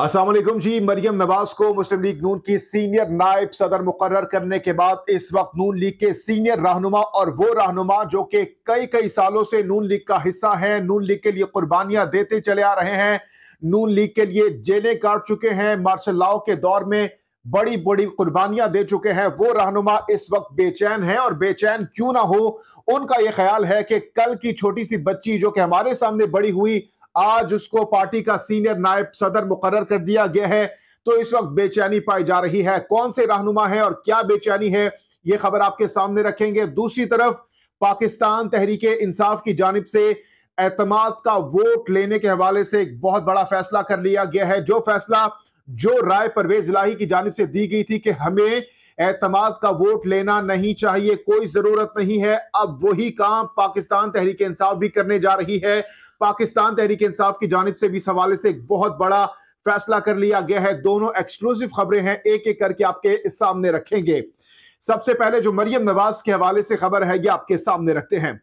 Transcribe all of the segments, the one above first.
असलम जी मरियम नवाज को मुस्लिम लीग नून की सीनियर नायब सदर मुकर करने के बाद इस वक्त नून लीग के सीनियर रहनुमा और वो रहनुमा जो कि कई कई सालों से नून लीग का हिस्सा है नून लीग के लिए कुर्बानियां देते चले आ रहे हैं नून लीग के लिए जेलें काट चुके हैं मार्शल लाओ के दौर में बड़ी बड़ी कुर्बानियां दे चुके हैं वो रहनुमा इस वक्त बेचैन है और बेचैन क्यों ना हो उनका ये ख्याल है कि कल की छोटी सी बच्ची जो कि हमारे सामने बड़ी हुई आज उसको पार्टी का सीनियर नायब सदर मुकर कर दिया गया है तो इस वक्त बेचैनी पाई जा रही है कौन से रहनुमा है और क्या बेचैनी है यह खबर आपके सामने रखेंगे दूसरी तरफ पाकिस्तान तहरीक इंसाफ की जानब से एतम का वोट लेने के हवाले से एक बहुत बड़ा फैसला कर लिया गया है जो फैसला जो राय परवेज इलाही की जानब से दी गई थी कि हमें एतमाद का वोट लेना नहीं चाहिए कोई जरूरत नहीं है अब वही काम पाकिस्तान तहरीक इंसाफ भी करने जा रही है पाकिस्तान तहरीक इंसाफ की जानब से भी इस हवाले से एक बहुत बड़ा फैसला कर लिया गया है दोनों एक्सक्लूसिव खबरें हैं एक एक करके आपके सामने रखेंगे सबसे पहले जो मरियम नवाज के हवाले से खबर है ये आपके सामने रखते हैं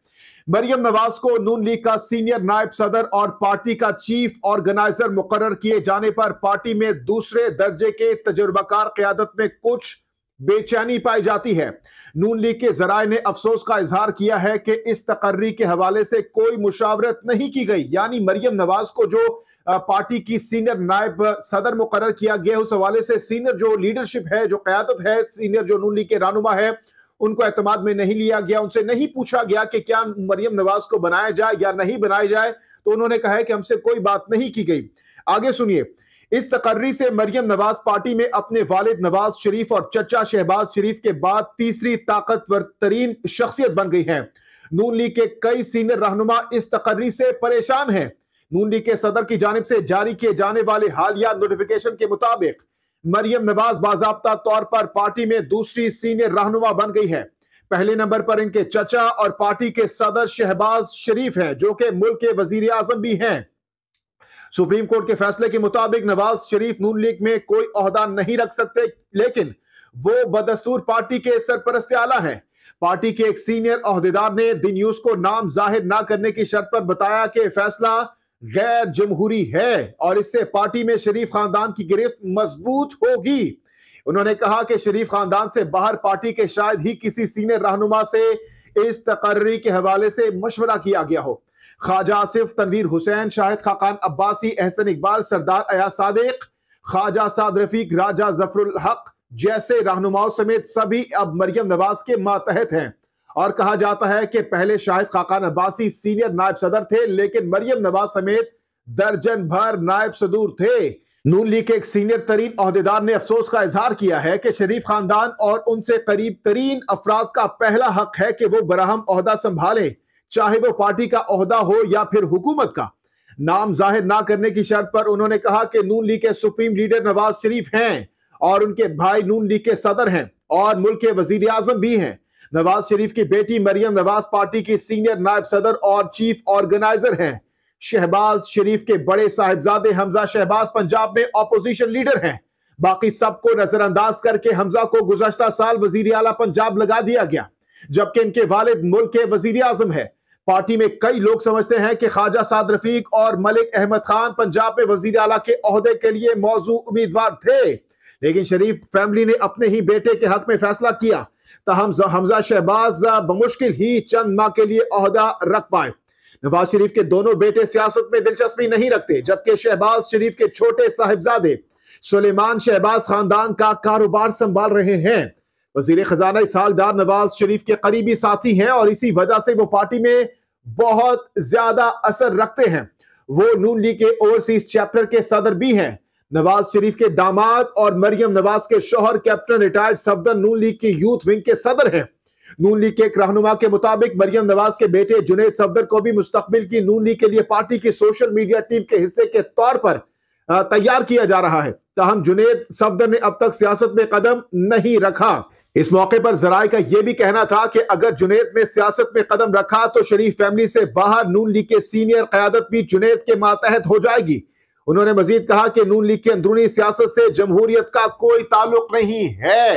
मरियम नवाज को नून लीग का सीनियर नायब सदर और पार्टी का चीफ ऑर्गेनाइजर मुकर किए जाने पर पार्टी में दूसरे दर्जे के तजुर्बाकार क्यादत में कुछ बेचैनी पाई जाती है नून लीग के जराये ने अफसोस का इजहार किया है कि इस तकर्री के हवाले से कोई मुशावरत नहीं की गई यानी मरियम नवाज को जो पार्टी की सीनियर नायब सदर मुकर किया गया उस हवाले से सीनियर जो लीडरशिप है जो क्यादत है सीनियर जो नून लीग के रानुमा है उनको एतमाद में नहीं लिया गया उनसे नहीं पूछा गया कि क्या मरियम नवाज को बनाया जाए या नहीं बनाया जाए तो उन्होंने कहा है कि हमसे कोई बात नहीं की गई आगे सुनिए इस तकर्री से मरियम नवाज पार्टी में अपने वालिद नवाज शरीफ और चचा शहबाज शरीफ के बाद तीसरी ताकतवर तरीन शख्सियत बन गई है नून लीग के कई सीनियर रहनुमा इस तकर्री से परेशान है नून लीग के सदर की जानब से जारी किए जाने वाले हालिया नोटिफिकेशन के मुताबिक मरियम नवाज बाजाबता तौर पर पार्टी में दूसरी सीनियर रहनुमा बन गई है पहले नंबर पर इनके चचा और पार्टी के सदर शहबाज शरीफ हैं जो कि मुल्क के वजीर आजम भी हैं सुप्रीम कोर्ट के फैसले के मुताबिक नवाज शरीफ नून लीग में कोई अहदा नहीं रख सकते लेकिन वो बदस्तूर पार्टी के सरपरस्त आला है पार्टी के एक सीनियर अहदेदार ने दी न्यूज को नाम जाहिर ना करने की शर्त पर बताया कि फैसला गैर जमहूरी है और इससे पार्टी में शरीफ खानदान की गिरफ्त मजबूत होगी उन्होंने कहा कि शरीफ खानदान से बाहर पार्टी के शायद ही किसी सीनियर रहनुमा से इस तकर्री के हवाले से मशवरा किया गया हो ख्वाजा आसिफ तनवीर हुसैन शाहिद खाकान अब्बासी एहसन इकबाल सरदार अया सादिक ख्वाजा साद रफीक राजा जफरुल हक जैसे रहनुमाओं समेत सभी अब मरियम नवाज के मातहत हैं और कहा जाता है कि पहले शाहिद खाकान अब्बासी सीनियर नायब सदर थे लेकिन मरियम नवाज समेत दर्जन भर नायब सदूर थे नून लीग के एक सीनियर तरीन अहदेदार ने अफसोस का इजहार किया है कि शरीफ खानदान और उनसे करीब तरीन अफराद का पहला हक है कि वो बराहम अहदा संभालें चाहे वो पार्टी का अहदा हो या फिर हुकूमत का नाम जाहिर ना करने की शर्त पर उन्होंने कहा कि नून लीग के सुप्रीम लीडर नवाज शरीफ हैं और उनके भाई नून लीग के सदर हैं और मुल्क के वजीर आजम भी हैं नवाज शरीफ की बेटी मरियम नवाज पार्टी की सीनियर नायब सदर और चीफ ऑर्गेनाइजर हैं शहबाज शरीफ के बड़े साहिबजादे हमजा शहबाज पंजाब में अपोजिशन लीडर हैं बाकी सबको नजरअंदाज करके हमजा को गुजशत साल वजीर आला पंजाब लगा दिया गया जबकि इनके वालिद मुल्क के वजीर आजम है पार्टी में कई लोग समझते हैं कि ख्वाजा साद रफीक और मलिक अहमद खान पंजाब में वजीर अला के अहदे के लिए मौजू उम्मीदवार थे लेकिन शरीफ फैमिली ने अपने ही बेटे के हक में फैसला किया तहम हमजा शहबाज बमुश्किल ही चंद माह के लिए अहदा रख पाए नवाज शरीफ के दोनों बेटे सियासत में दिलचस्पी नहीं रखते जबकि शहबाज शरीफ के छोटे साहिबजादे सुलेमान शहबाज खानदान का कारोबार संभाल रहे हैं वजीर खजाना इस साल डार नवाज शरीफ के करीबी साथी हैं और इसी वजह से वो पार्टी में बहुत ज्यादा असर रखते हैं वो नून लीग के ओवरसीज चैप्टर के सदर भी हैं नवाज शरीफ के दामाद और मरियम नवाज के शोहर captain retired Safdar Noon League की यूथ विंग के सदर हैं नून लीग के एक रहनुमा के मुताबिक मरियम नवाज के बेटे जुनेद सफदर को भी मुस्तबिल की नून लीग के लिए पार्टी की सोशल मीडिया टीम के हिस्से के तौर पर तैयार किया जा रहा है तहम जुनेद सफदर ने अब तक सियासत में कदम नहीं रखा इस मौके पर जराय का यह भी कहना था कि अगर जुनेद ने सियासत में कदम रखा तो शरीफ फैमिली से बाहर नून लीग के सीनियर क्यादत भी जुनेद के मातहत हो जाएगी उन्होंने मजीद कहा कि नून लीग की अंदरूनी सियासत से जमहूरियत का कोई ताल्लुक नहीं है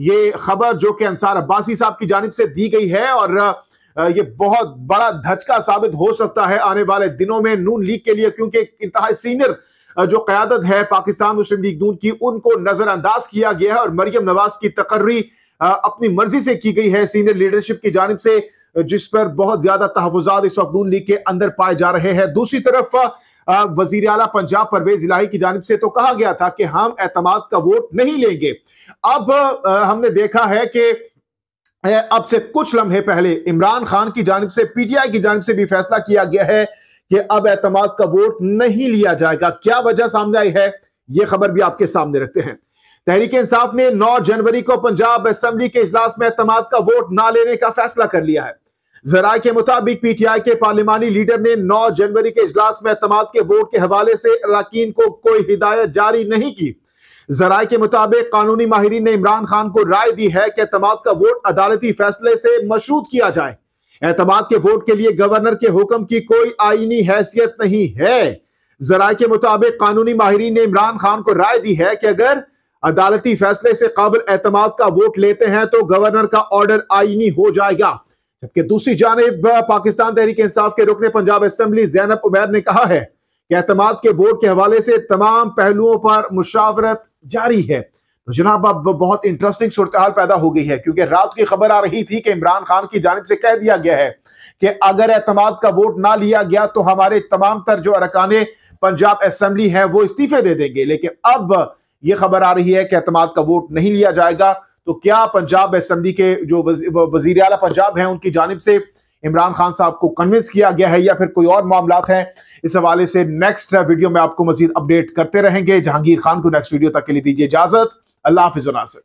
ये खबर जो कि अंसार अब्बासी साहब की जानब से दी गई है और ये बहुत बड़ा धचका साबित हो सकता है आने वाले दिनों में नून लीग के लिए क्योंकि इंतहा सीनियर जो क्यादत है पाकिस्तान मुस्लिम लीग नून की उनको नजरअंदाज किया गया है और मरियम नवाज की तकर्री अपनी मर्जी से की गई है सीनियर लीडरशिप की जानब से जिस पर बहुत ज्यादा तहफात इस वक्त नून लीग के अंदर पाए जा रहे हैं दूसरी तरफ वजीर अला पंजाब परवेज इलाही की जानब से तो कहा गया था कि हम एतम का वोट नहीं लेंगे अब हमने देखा है कि अब से कुछ लम्हे पहले इमरान खान की जानब से पीटीआई की जानब से भी फैसला किया गया है कि अब एतमाद का वोट नहीं लिया जाएगा क्या वजह सामने आई है यह खबर भी आपके सामने रखते हैं तहरीक इंसाफ ने 9 जनवरी को पंजाब असम्बली के इजलास में एतमाद का वोट ना लेने का फैसला कर लिया है जराये के मुताबिक पीटीआई के पार्लियमानी लीडर ने 9 जनवरी के इजलास में एतमाद के वोट के हवाले से अरकान को कोई हिदायत जारी नहीं की जराये के मुताबिक कानूनी माहरीन ने इमरान खान को राय दी है कि एतमाद का वोट अदालती फैसले से मशरूद किया जाए एतमाद के वोट के लिए गवर्नर के हुक्म की कोई आईनी हैसियत नहीं है जरा के मुताबिक कानूनी माहरीन ने इमरान खान को राय दी है कि अगर अदालती फैसले से काबिल एतमाद का वोट लेते हैं तो गवर्नर का ऑर्डर आईनी हो जाएगा जबकि दूसरी जानब पाकिस्तान तहरीक इंसाफ के रुकने पंजाब असम्बली जैनब उमैर ने कहा है कि एतमाद के वोट के हवाले से तमाम पहलुओं पर मुशावरत जारी है तो जनाब अब बहुत इंटरेस्टिंग सूरत पैदा हो गई है क्योंकि रात की खबर आ रही थी कि इमरान खान की जानब से कह दिया गया है कि अगर एतमाद का वोट ना लिया गया तो हमारे तमाम तर जो अरकान पंजाब असम्बली है वो इस्तीफे दे देंगे लेकिन अब यह खबर आ रही है कि एतमाद का वोट नहीं लिया जाएगा तो क्या पंजाब असम्बली के जो वजीर अला पंजाब हैं उनकी जानब से इमरान खान साहब को कन्विंस किया गया है या फिर कोई और मामला हैं इस हवाले से नेक्स्ट वीडियो में आपको मजीद अपडेट करते रहेंगे जहांगीर खान को नेक्स्ट वीडियो तक के लिए दीजिए इजाजत Allah Hafiz on us.